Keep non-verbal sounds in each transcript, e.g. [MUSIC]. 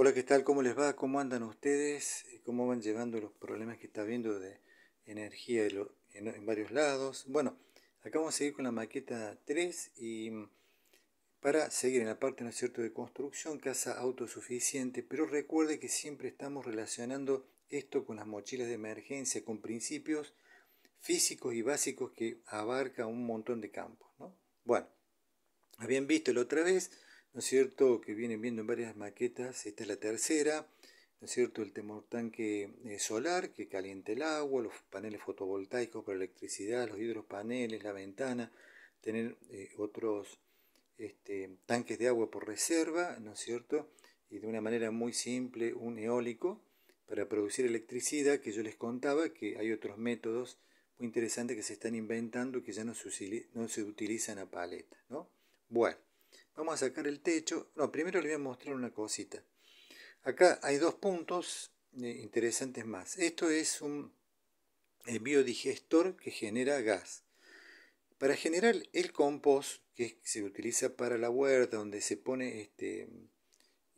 Hola, ¿qué tal? ¿Cómo les va? ¿Cómo andan ustedes? Eh, ¿Cómo van llevando los problemas que está viendo de energía en, varios lados? Bueno, acá vamos a seguir con la maqueta 3 y mm, para seguir en la parte, ¿no es cierto?, de construcción, casa autosuficiente, pero recuerde que siempre estamos relacionando esto con las mochilas de emergencia, con principios físicos y básicos que abarca un montón de campos, ¿no? Bueno, habían visto la otra vez ¿no es cierto?, que vienen viendo en varias maquetas, esta es la tercera, ¿no es cierto?, el tanque eh, solar que caliente el agua, los paneles fotovoltaicos para electricidad, los hidropaneles, la ventana, tener eh, otros este, tanques de agua por reserva, ¿no es cierto?, y de una manera muy simple un eólico para producir electricidad, que yo les contaba que hay otros métodos muy interesantes que se están inventando y que ya no se, no se utilizan a paleta, ¿no? Bueno. Vamos a sacar el techo. No, primero le voy a mostrar una cosita. Acá hay dos puntos eh, interesantes más. Esto es un eh, biodigestor que genera gas. Para generar el compost, que se utiliza para la huerta, donde se pone este,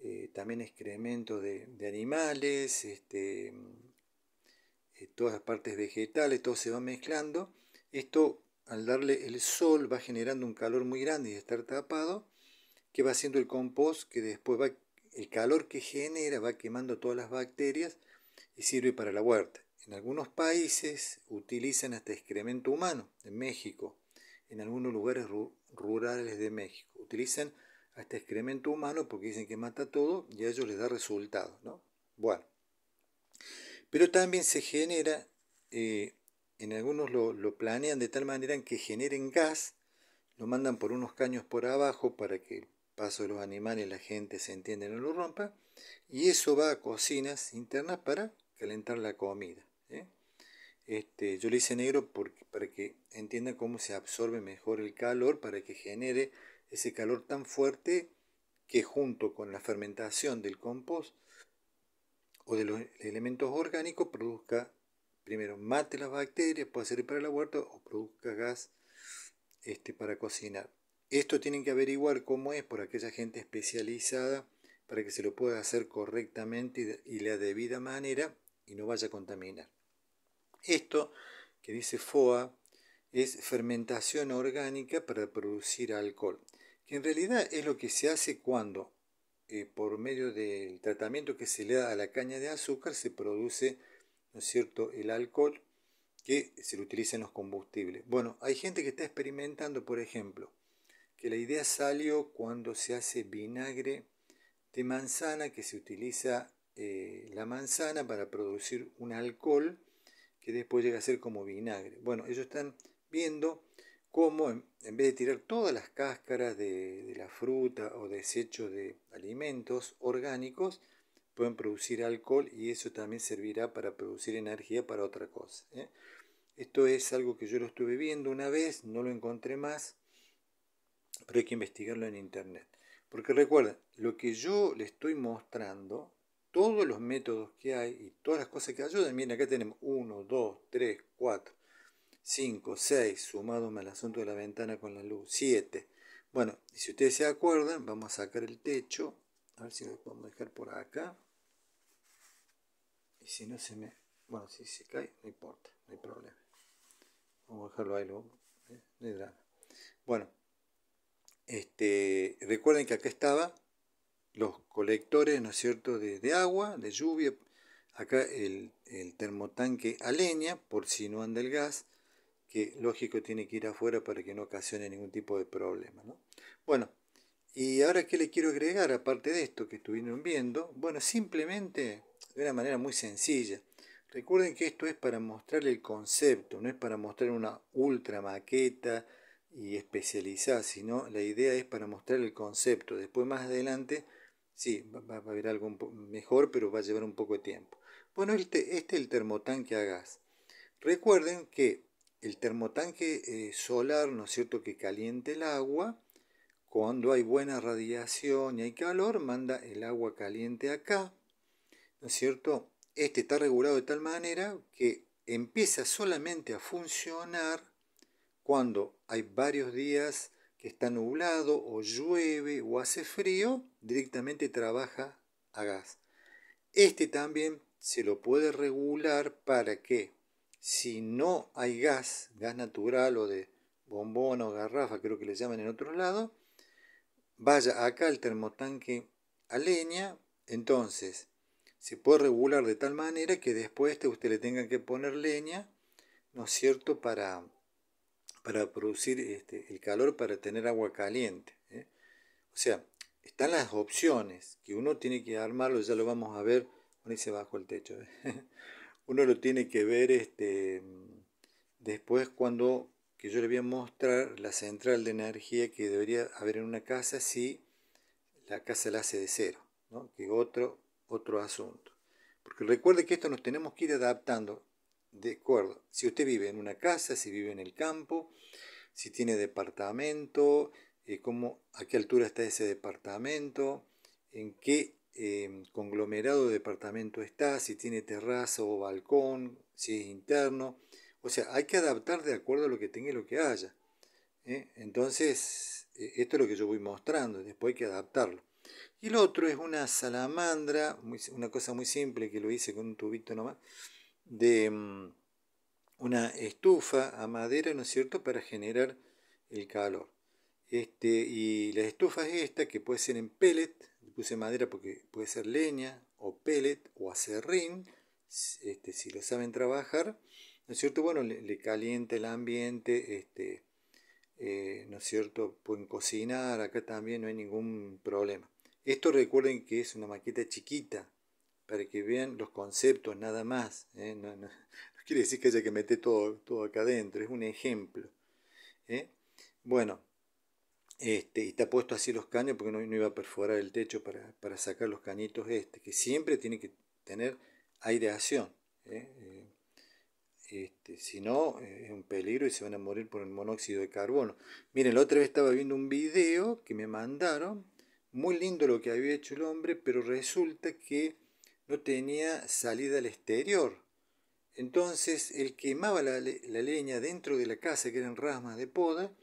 eh, también excremento de, animales, este, todas las partes vegetales, todo se va mezclando. Esto, al darle el sol, va generando un calor muy grande y estar tapado, va haciendo el compost, que después va, el calor que genera va quemando todas las bacterias y sirve para la huerta. En algunos países utilizan hasta excremento humano, en México, en algunos lugares rurales de México. Utilizan hasta excremento humano porque dicen que mata todo y a ellos les da resultado, Bueno. Pero también se genera, eh, en algunos lo, lo planean de tal manera que generen gas, lo mandan por unos caños por abajo para que paso de los animales, la gente se entiende, no lo rompa, y eso va a cocinas internas para calentar la comida. ¿eh? Este, yo le hice negro porque, para que entiendan cómo se absorbe mejor el calor, para que genere ese calor tan fuerte que junto con la fermentación del compost o de los elementos orgánicos produzca primero mate las bacterias, puede servir para el huerta o produzca gas este, para cocinar. Esto tienen que averiguar cómo es por aquella gente especializada para que se lo pueda hacer correctamente y la debida manera y no vaya a contaminar. Esto que dice FOA es fermentación orgánica para producir alcohol, que en realidad es lo que se hace cuando eh, por medio del tratamiento que se le da a la caña de azúcar se produce, ¿no es cierto?, el alcohol que se utiliza en los combustibles. Bueno, hay gente que está experimentando, por ejemplo, que la idea salió cuando se hace vinagre de manzana, que se utiliza eh, la manzana para producir un alcohol que después llega a ser como vinagre. Bueno, ellos están viendo cómo en, vez de tirar todas las cáscaras de, la fruta o desechos de alimentos orgánicos, pueden producir alcohol y eso también servirá para producir energía para otra cosa. ¿eh? Esto es algo que yo lo estuve viendo una vez, no lo encontré más, pero hay que investigarlo en internet. Porque recuerden, lo que yo les estoy mostrando, todos los métodos que hay y todas las cosas que ayudan, miren, acá tenemos 1, 2, 3, 4, 5, 6, sumado al asunto de la ventana con la luz, 7. Bueno, si ustedes se acuerdan, vamos a sacar el techo, a ver si lo podemos dejar por acá. Y si no se me... Bueno, si se cae, no importa, no hay problema. Vamos a dejarlo ahí, luego. Eh, no hay Bueno, este, recuerden que acá estaba los colectores, ¿no es cierto?, de, agua, de lluvia, acá el, termotanque a leña, por si no anda el gas, que lógico tiene que ir afuera para que no ocasione ningún tipo de problema, Bueno, y ahora qué le quiero agregar, aparte de esto que estuvieron viendo, bueno, simplemente de una manera muy sencilla. Recuerden que esto es para mostrar el concepto, no es para mostrar una ultra maqueta, y especializar, sino la idea es para mostrar el concepto. Después más adelante, sí, va, a haber algo mejor, pero va a llevar un poco de tiempo. Bueno, este, este es el termotanque a gas. Recuerden que el termotanque eh, solar, ¿no es cierto?, que caliente el agua, cuando hay buena radiación y hay calor, manda el agua caliente acá, ¿no es cierto? Este está regulado de tal manera que empieza solamente a funcionar cuando hay varios días que está nublado o llueve o hace frío, directamente trabaja a gas. Este también se lo puede regular para que si no hay gas, gas natural o de bombón o garrafa, creo que le llaman en otro lado, vaya acá el termotanque a leña, entonces se puede regular de tal manera que después usted le tenga que poner leña, ¿no es cierto?, para para producir este, el calor para tener agua caliente. ¿eh? O sea, están las opciones que uno tiene que armarlo, ya lo vamos a ver, uno bajo el techo, ¿eh? [LAUGHS] uno lo tiene que ver este, después cuando, yo le voy a mostrar la central de energía que debería haber en una casa si la casa la hace de cero, ¿no? que otro, otro asunto. Porque recuerde que esto nos tenemos que ir adaptando de acuerdo, si usted vive en una casa, si vive en el campo, si tiene departamento, eh, a qué altura está ese departamento, en qué em, conglomerado de departamento está, si tiene terraza o balcón, si es interno. O sea, hay que adaptar de acuerdo a lo que tenga y lo que haya. ¿eh? Entonces, e, esto es lo que yo voy mostrando, después hay que adaptarlo. Y el otro es una salamandra, una cosa muy simple que lo hice con un tubito nomás de mm, una estufa a madera, ¿no es cierto?, para generar el calor. Este, y las estufas esta que puede ser en pellet, puse madera porque puede ser leña o pellet o acerrín, este, si lo saben trabajar, ¿no es cierto? Bueno, le, calienta el ambiente, este, eh, ¿no es cierto? Pueden cocinar, acá también no hay ningún problema. Esto recuerden que es una maqueta chiquita, para que vean los conceptos nada más. ¿eh? No, quiere decir que haya que meter todo, todo acá adentro, es un ejemplo. ¿eh? Bueno, este, y está puesto así los caños porque no, iba a perforar el techo para, sacar los cañitos este, que siempre tiene que tener aireación. ¿eh? Este, si no, es un peligro y se van a morir por el monóxido de carbono. Miren, la otra vez estaba viendo un video que me mandaron, muy lindo lo que había hecho el hombre, pero resulta que no tenía salida al exterior. Entonces el quemaba la, leña dentro de la casa, que eran ramas de poda,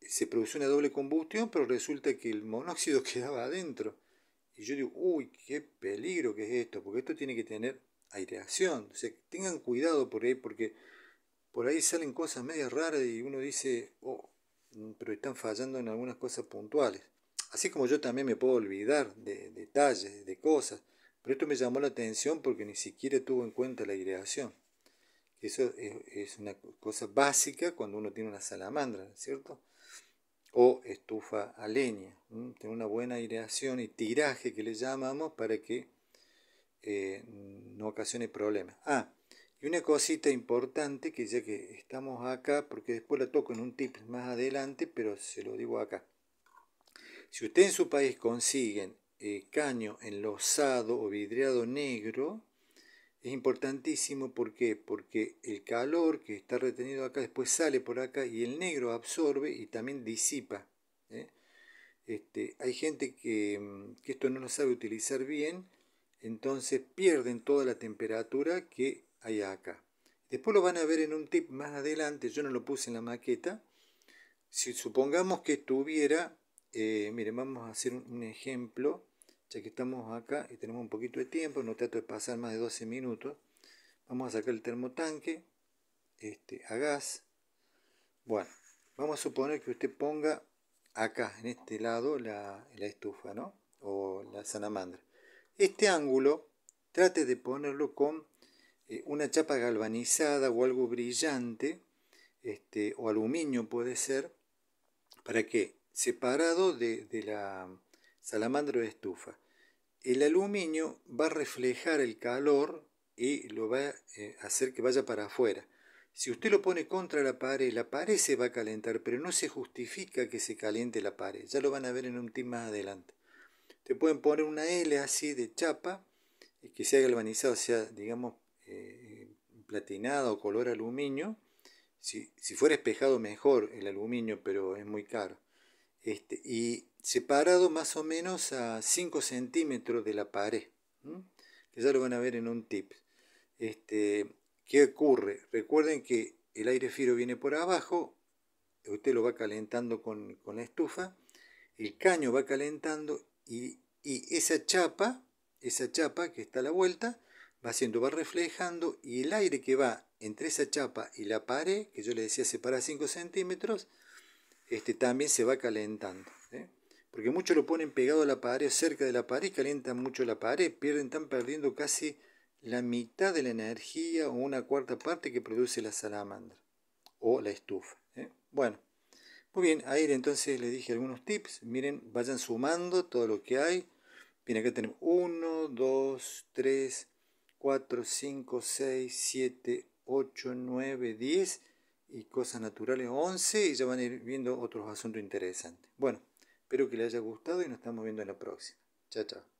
se produce una doble combustión, pero resulta que el monóxido [LAUGHS] quedaba adentro. Y yo digo, uy, qué peligro que es esto, porque esto tiene que tener aireación. O sea, tengan cuidado por ahí, porque por ahí salen cosas medias raras y uno dice, oh, mm, pero están fallando en algunas cosas puntuales. Así como yo también me puedo olvidar de detalles, de cosas. Pero esto me llamó la atención porque ni siquiera tuvo en cuenta la aireación. Eso es, una cosa básica cuando uno tiene una salamandra, ¿cierto? O estufa a leña. Tiene una buena aireación y tiraje que le llamamos para que eh, no ocasione problemas. Ah, y una cosita importante que ya que estamos acá, porque después la toco en un tip más adelante, pero se lo digo acá. Si usted en su país consiguen eh, caño enlosado o vidriado negro es importantísimo. ¿Por Porque el calor que está retenido acá después sale por acá y el negro absorbe y también disipa. ¿eh? Este, hay gente mm, que, esto no lo sabe utilizar bien, entonces pierden toda la temperatura que hay acá. Después lo van a ver en un tip más adelante, yo no lo puse en la maqueta. Si supongamos que estuviera eh, miren, vamos a hacer un ejemplo ya que estamos acá y tenemos un poquito de tiempo, no trato de pasar más de 12 minutos, vamos a sacar el termotanque este, a gas. Bueno, vamos a suponer que usted ponga acá, en este lado, la, estufa, ¿no? O la salamandra. Este ángulo, trate de ponerlo con eh, una chapa galvanizada o algo brillante, este, o aluminio puede ser, para que separado de, de la salamandro de estufa. El aluminio va a reflejar el calor y lo va eh, a hacer que vaya para afuera. Si usted lo pone contra la pared, la pared se va a calentar, pero no se justifica que se caliente la pared. Ya lo van a ver en un tip más adelante. Te pueden poner una L así de chapa, eh, que sea galvanizado, sea, digamos, eh, platinado o color aluminio. Si, si fuera espejado mejor el aluminio, pero es muy caro. Este, y separado más o menos a 5 centímetros de la pared, que ya lo van a ver en un tip. Este, ¿Qué ocurre? Recuerden que el aire frío viene por abajo, usted lo va calentando con, la estufa, el caño va calentando y, y, esa chapa, esa chapa que está a la vuelta, va haciendo, va reflejando y el aire que va entre esa chapa y la pared, que yo le decía separa 5 centímetros, este, también se va calentando. ¿eh? Porque muchos lo ponen pegado a la pared, cerca de la pared, calientan mucho la pared, pierden, están perdiendo casi la mitad de la energía o una cuarta parte que produce la salamandra o la estufa. ¿eh? Bueno, muy bien, ahí entonces les dije algunos tips. Miren, vayan sumando todo lo que hay. Miren, acá tenemos 1, 2, 3, 4, 5, 6, 7, 8, 9, 10 y cosas naturales 11 y ya van a ir viendo otros asuntos interesantes. Bueno, espero que les haya gustado y nos estamos viendo en la próxima. Chao, chao.